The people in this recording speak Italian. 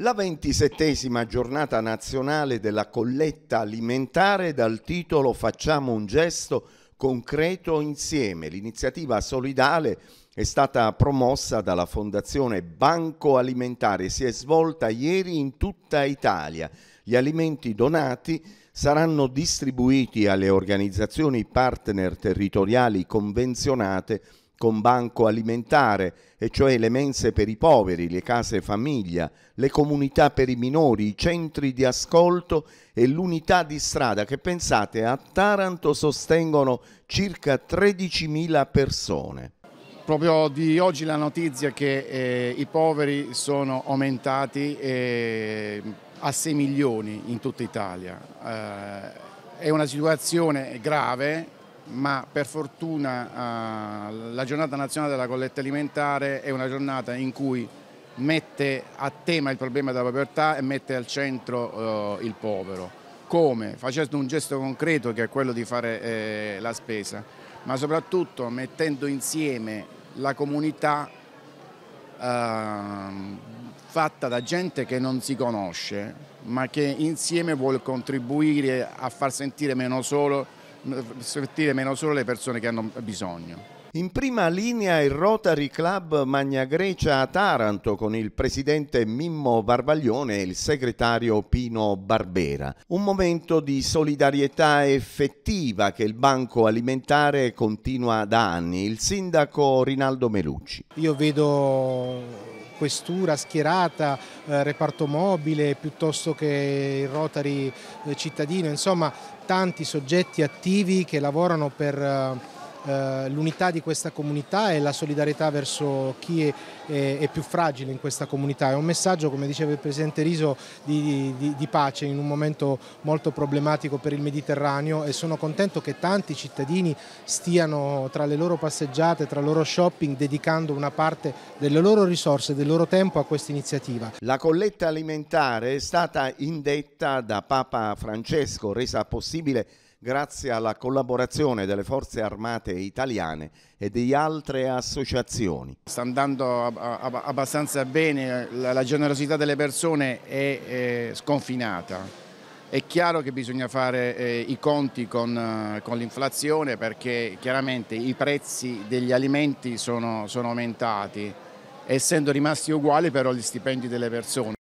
La ventisettesima giornata nazionale della colletta alimentare dal titolo Facciamo un gesto concreto insieme. L'iniziativa solidale è stata promossa dalla Fondazione Banco Alimentare, e si è svolta ieri in tutta Italia. Gli alimenti donati saranno distribuiti alle organizzazioni partner territoriali convenzionate con banco alimentare, e cioè le mense per i poveri, le case famiglia, le comunità per i minori, i centri di ascolto e l'unità di strada che pensate a Taranto sostengono circa 13.000 persone. Proprio di oggi la notizia che eh, i poveri sono aumentati eh, a 6 milioni in tutta Italia. Eh, è una situazione grave ma per fortuna eh, la giornata nazionale della colletta alimentare è una giornata in cui mette a tema il problema della povertà e mette al centro eh, il povero. Come? Facendo un gesto concreto che è quello di fare eh, la spesa, ma soprattutto mettendo insieme la comunità ehm, fatta da gente che non si conosce, ma che insieme vuole contribuire a far sentire meno solo sentire meno solo le persone che hanno bisogno. In prima linea il Rotary Club Magna Grecia a Taranto con il presidente Mimmo Barbaglione e il segretario Pino Barbera. Un momento di solidarietà effettiva che il Banco Alimentare continua da anni. Il sindaco Rinaldo Melucci. Io vedo questura schierata, eh, reparto mobile piuttosto che il Rotary eh, cittadino, insomma tanti soggetti attivi che lavorano per eh, eh, l'unità di questa comunità e la solidarietà verso chi è e, più fragile in questa comunità. È un messaggio, come diceva il Presidente Riso, di, di, di pace in un momento molto problematico per il Mediterraneo e sono contento che tanti cittadini stiano tra le loro passeggiate, tra il loro shopping, dedicando una parte delle loro risorse, del loro tempo a questa iniziativa. La colletta alimentare è stata indetta da Papa Francesco, resa possibile grazie alla collaborazione delle forze armate italiane e di altre associazioni. Sta andando abbastanza bene, la, generosità delle persone è sconfinata. È chiaro che bisogna fare eh, i conti eh, con, l'inflazione perché chiaramente i prezzi degli alimenti sono, sono aumentati, essendo rimasti uguali però gli stipendi delle persone.